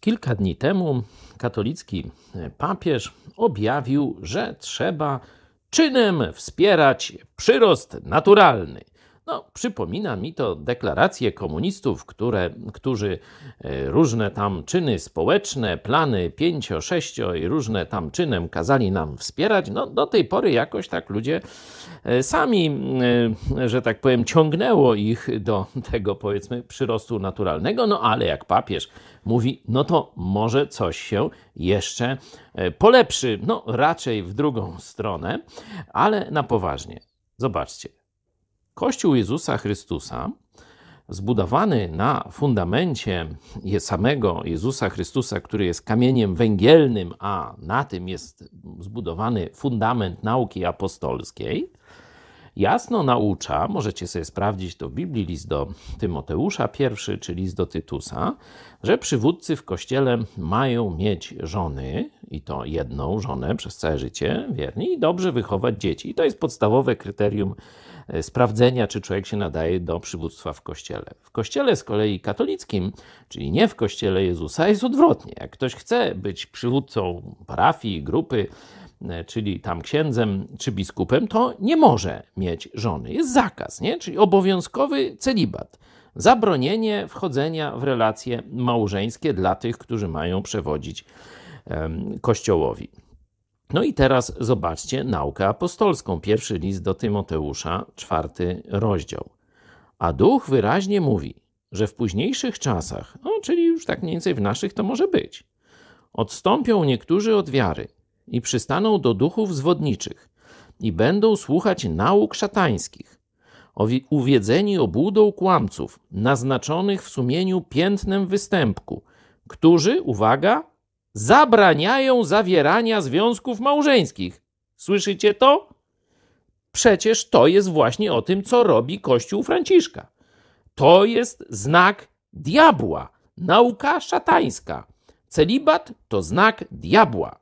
Kilka dni temu katolicki e, papież objawił, że trzeba czynem wspierać przyrost naturalny. No, przypomina mi to deklaracje komunistów, które, którzy e, różne tam czyny społeczne, plany pięcio, sześcio i różne tam czynem kazali nam wspierać. No, do tej pory jakoś tak ludzie e, sami, e, że tak powiem, ciągnęło ich do tego powiedzmy przyrostu naturalnego. No ale jak papież mówi, no to może coś się jeszcze polepszy. No raczej w drugą stronę, ale na poważnie. Zobaczcie. Kościół Jezusa Chrystusa, zbudowany na fundamencie samego Jezusa Chrystusa, który jest kamieniem węgielnym, a na tym jest zbudowany fundament nauki apostolskiej, jasno naucza, możecie sobie sprawdzić to w Biblii, list do Tymoteusza I czy list do Tytusa, że przywódcy w kościele mają mieć żony, i to jedną żonę przez całe życie, wierni, i dobrze wychować dzieci. I to jest podstawowe kryterium e, sprawdzenia, czy człowiek się nadaje do przywództwa w kościele. W kościele z kolei katolickim, czyli nie w kościele Jezusa, jest odwrotnie. Jak ktoś chce być przywódcą parafii, grupy, e, czyli tam księdzem czy biskupem, to nie może mieć żony. Jest zakaz, nie? czyli obowiązkowy celibat. Zabronienie wchodzenia w relacje małżeńskie dla tych, którzy mają przewodzić Kościołowi. No i teraz zobaczcie naukę apostolską, pierwszy list do Tymoteusza, czwarty rozdział. A duch wyraźnie mówi, że w późniejszych czasach, no, czyli już tak mniej więcej w naszych to może być, odstąpią niektórzy od wiary i przystaną do duchów zwodniczych i będą słuchać nauk szatańskich, uwiedzeni obłudą kłamców, naznaczonych w sumieniu piętnem występku, którzy, uwaga, zabraniają zawierania związków małżeńskich. Słyszycie to? Przecież to jest właśnie o tym, co robi Kościół Franciszka. To jest znak diabła, nauka szatańska. Celibat to znak diabła.